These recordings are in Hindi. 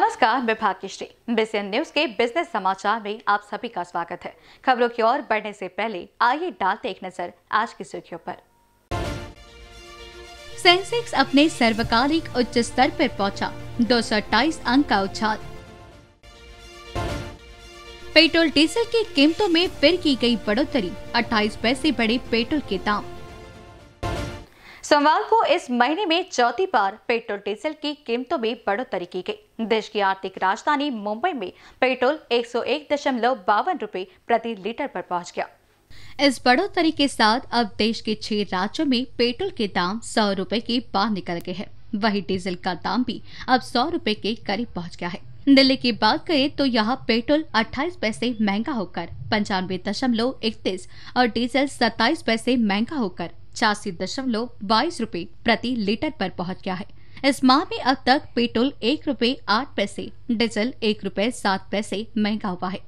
नमस्कार मैं भाग्यश्री बीसीएन न्यूज के बिजनेस समाचार में आप सभी का स्वागत है खबरों की ओर बढ़ने से पहले आइए डालते एक नजर आज की सुर्खियों पर सेंसेक्स अपने सर्वकालिक उच्च स्तर पर पहुंचा दो अंक का उछाल पेट्रोल डीजल की कीमतों में फिर की गई बढ़ोतरी 28 पैसे बढ़े पेट्रोल के दाम सोमवार को इस महीने में चौथी बार पेट्रोल डीजल की कीमतों में बढ़ोतरी की गई देश की आर्थिक राजधानी मुंबई में पेट्रोल एक सौ रूपए प्रति लीटर पर पहुंच गया इस बढ़ोतरी के साथ अब देश के छह राज्यों में पेट्रोल के दाम सौ रूपए के बाहर निकल गए हैं वही डीजल का दाम भी अब सौ रूपए के करीब पहुँच गया है दिल्ली की बात करें तो यहाँ पेट्रोल 28 पैसे महंगा होकर पंचानवे दशमलव इकतीस और डीजल 27 पैसे महंगा होकर छियासी दशमलव बाईस रूपए प्रति लीटर पर पहुंच गया है इस माह में अब तक पेट्रोल एक रूपए आठ पैसे डीजल एक रूपए सात पैसे महंगा हुआ है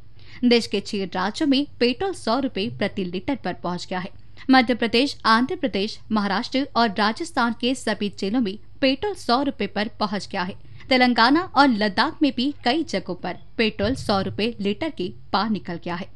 देश के छह राज्यों में पेट्रोल सौ रूपए प्रति लीटर पर पहुंच गया है मध्य प्रदेश आंध्र प्रदेश महाराष्ट्र और राजस्थान के सभी जेलों में पेट्रोल सौ रूपए पर पहुंच गया है तेलंगाना और लद्दाख में भी कई जगहों पर पेट्रोल सौ रूपए लीटर के पार निकल गया है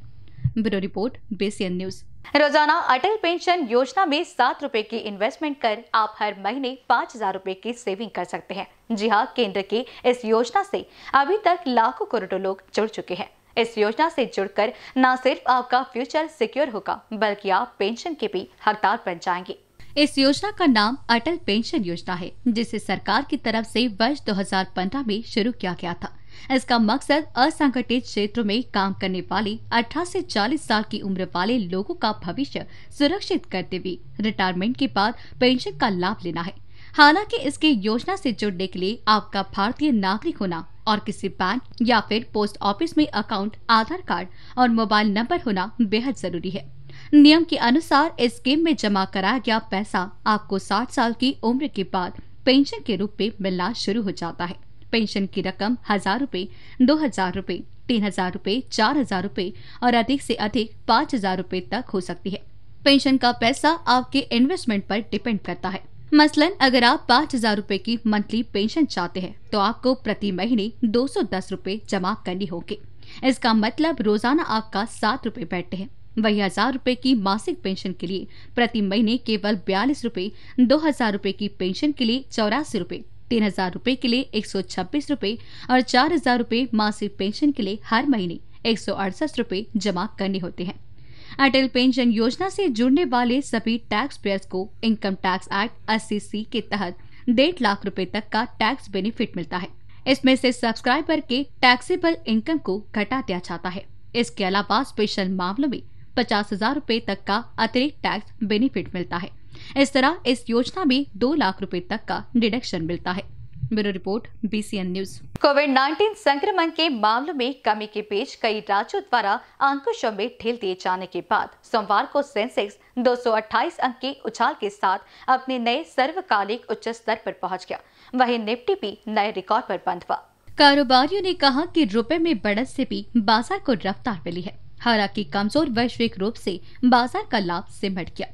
ब्यूरो रिपोर्ट बेसियन न्यूज़ रोजाना अटल पेंशन योजना में सात रूपए की इन्वेस्टमेंट कर आप हर महीने पाँच हजार रूपए की सेविंग कर सकते हैं जी हाँ केंद्र की इस योजना से अभी तक लाखों करोड़ों लोग जुड़ चुके हैं इस योजना से जुड़कर न सिर्फ आपका फ्यूचर सिक्योर होगा बल्कि आप पेंशन के भी हकदार बन जाएंगे इस योजना का नाम अटल पेंशन योजना है जिसे सरकार की तरफ से वर्ष 2015 में शुरू किया गया था इसका मकसद असंगठित क्षेत्र में काम करने वाले 18 से 40 साल की उम्र वाले लोगों का भविष्य सुरक्षित करते हुए रिटायरमेंट के बाद पेंशन का लाभ लेना है हालांकि इसके योजना से जुड़ने के लिए आपका भारतीय नागरिक होना और किसी बैंक या फिर पोस्ट ऑफिस में अकाउंट आधार कार्ड और मोबाइल नंबर होना बेहद जरूरी है नियम के अनुसार इस स्कीम में जमा कराया गया पैसा आपको 60 साल की उम्र के बाद पेंशन के रूप में मिलना शुरू हो जाता है पेंशन की रकम हजार रूपए दो हजार रूपए तीन हजार रूपए चार हजार रूपए और अधिक से अधिक पाँच हजार रूपए तक हो सकती है पेंशन का पैसा आपके इन्वेस्टमेंट पर डिपेंड करता है मसलन अगर आप पाँच हजार रूपए की मंथली पेंशन चाहते हैं तो आपको प्रति महीने दो सौ दस रूपए जमा करनी होगी इसका मतलब रोजाना आपका सात रूपए बैठते हैं वही हजार रूपए की मासिक पेंशन के लिए प्रति महीने केवल बयालीस रूपए दो हजार रूपए की पेंशन के लिए चौरासी रूपए तीन हजार रूपए के लिए एक सौ छब्बीस रूपए और चार हजार रूपए मासिक पेंशन के लिए हर महीने एक सौ अड़सठ रूपए जमा करने होते हैं अटल पेंशन योजना से जुड़ने वाले सभी टैक्स पेयर्स को इनकम टैक्स एक्ट अस्सी सी के तहत डेढ़ लाख रूपए तक का टैक्स बेनिफिट मिलता है इसमें से सब्सक्राइबर के टैक्सेबल इनकम को घटा दिया जाता है इसके अलावा स्पेशल मामलों में पचास हजार रूपए तक का अतिरिक्त टैक्स बेनिफिट मिलता है इस तरह इस योजना में दो लाख रुपए तक का डिडक्शन मिलता है bureau report BCN news covid 19 संक्रमण के मामलों में कमी के बीच कई राज्यों द्वारा अंकुशों में ढील दिए जाने के बाद सोमवार को सेंसेक्स 228 अंक के उछाल के साथ अपने नए सर्वकालिक उच्च स्तर पर पहुंच गया वहीं निफ्टी भी नए रिकॉर्ड पर बंद हुआ कारोबारियों ने कहा कि रुपए में बढ़त से भी बाजार को रफ्तार मिली है हालांकि कमजोर वैश्विक रूप से बाजार का लाभ सिमट गया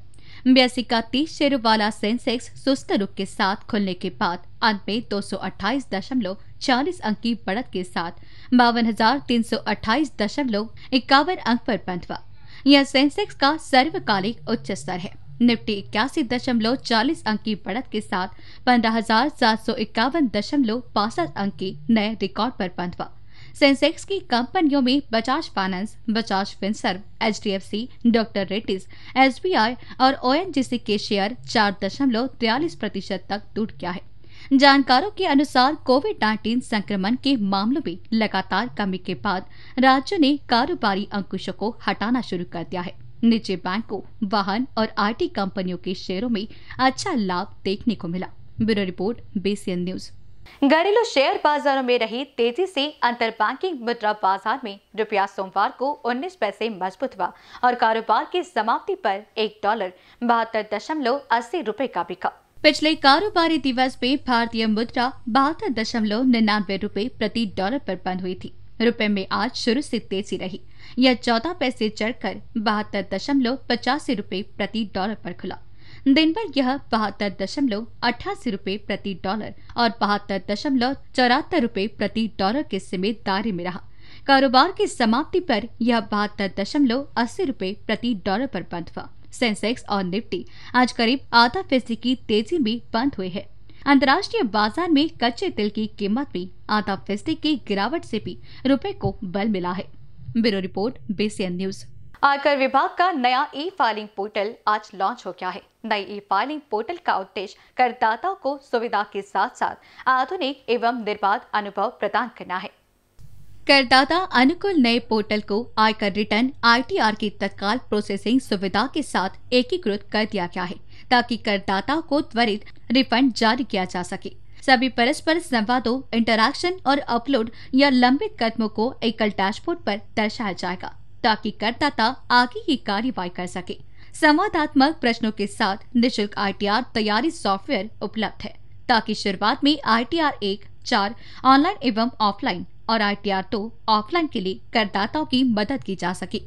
बयासी का तीस शेयर वाला सेंसेक्स सुस्त रुख के साथ खुलने के बाद अंत में दो सौ अट्ठाईस दशमलव चालीस अंक की बढ़त के साथ बावन हजार तीन सौ अट्ठाईस दशमलव इक्यावन अंक पर बंद हुआ यह सेंसेक्स का सर्वकालिक उच्च स्तर है निफ्टी इक्यासी दशमलव चालीस अंक की बढ़त के साथ पंद्रह हजार सात सौ इक्यावन दशमलव बासठ अंक के नए रिकॉर्ड पर बंद हुआ सेंसेक्स की कंपनियों में Bajaj finance Bajaj Finserv H D F C doctor Reddy's S B I और ओ एन जी सी के शेयर चार दशमलव तिरालीस प्रतिशत तक टूट गया है जानकारों के अनुसार कोविड नाइन्टीन संक्रमण के मामलों में लगातार कमी के बाद राज्य ने कारोबारी अंकुशों को हटाना शुरू कर दिया है निजी बैंकों वाहन और आईटी कंपनियों के शेयरों में अच्छा लाभ देखने को मिला ब्यूरो रिपोर्ट बेसियन न्यूज़ घरेलू शेयर बाजारों में रही तेजी से अंतर बैंकिंग मुद्रा बाजार में रुपया सोमवार को 19 पैसे मजबूत हुआ और कारोबार की समाप्ति पर एक डॉलर बहत्तर दशमलव अस्सी रूपए का बिका पिछले कारोबारी दिवस में भारतीय मुद्रा बहत्तर दशमलव निन्यानवे रूपए प्रति डॉलर पर बंद हुई थी रुपए में आज शुरू से तेजी रही यह चौदह पैसे चढ़कर बहत्तर दशमलव पचासी रूपए प्रति डॉलर पर खुला दिन भर यह बहत्तर दशमलव अठासी रूपए प्रति डॉलर और बहत्तर दशमलव चौरातर रूपए प्रति डॉलर के सीमित दायरे में रहा कारोबार की समाप्ति पर यह बहत्तर दशमलव अस्सी रूपए प्रति डॉलर पर बंद हुआ सेंसेक्स और निफ्टी आज करीब आधा फीसदी की तेजी में बंद हुए हैं अंतर्राष्ट्रीय बाजार में कच्चे तेल की कीमत में आधा फीसदी की गिरावट से भी रुपए को बल मिला है ब्यूरो रिपोर्ट बेसियन न्यूज़ आयकर विभाग का नया ई फाइलिंग पोर्टल आज लॉन्च हो गया है नई ई फाइलिंग पोर्टल का उद्देश्य करदाताओं को सुविधा के साथ साथ आधुनिक एवं निर्बाध अनुभव प्रदान करना है करदाता अनुकूल नए पोर्टल को आयकर रिटर्न आईटीआर की तत्काल प्रोसेसिंग सुविधा के साथ एकीकृत कर दिया गया है ताकि करदाता को त्वरित रिफंड जारी किया जा सके सभी परस्पर संवादों इंटरक्शन और अपलोड या लंबित कदमों को एकल डैशबोर्ड पर दर्शाया जाएगा ताकि करदाता आगे की कार्यवाही कर सके संवादात्मक प्रश्नों के साथ निशुल्क आईटीआर तैयारी सॉफ्टवेयर उपलब्ध है ताकि शुरुआत में आईटीआर एक चार ऑनलाइन एवं ऑफलाइन और आईटीआर दो ऑफलाइन के लिए करदाताओं की मदद की जा सके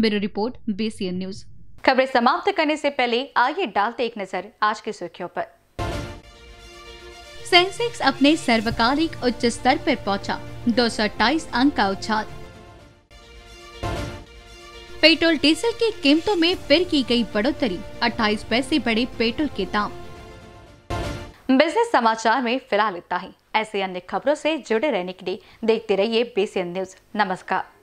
ब्यूरो रिपोर्ट बीसीएन न्यूज खबरें समाप्त करने से पहले आइए डालते एक नजर आज की सुर्खियों पर सेंसेक्स अपने सर्वकालिक उच्च स्तर पर पहुंचा दो अंक का उछाल पेट्रोल डीजल की कीमतों में फिर की गई बढ़ोतरी 28 पैसे बढ़े पेट्रोल के दाम बिजनेस समाचार में फिलहाल इतना ही ऐसे अन्य खबरों से जुड़े रहने के लिए देखते रहिए बेसियन न्यूज नमस्कार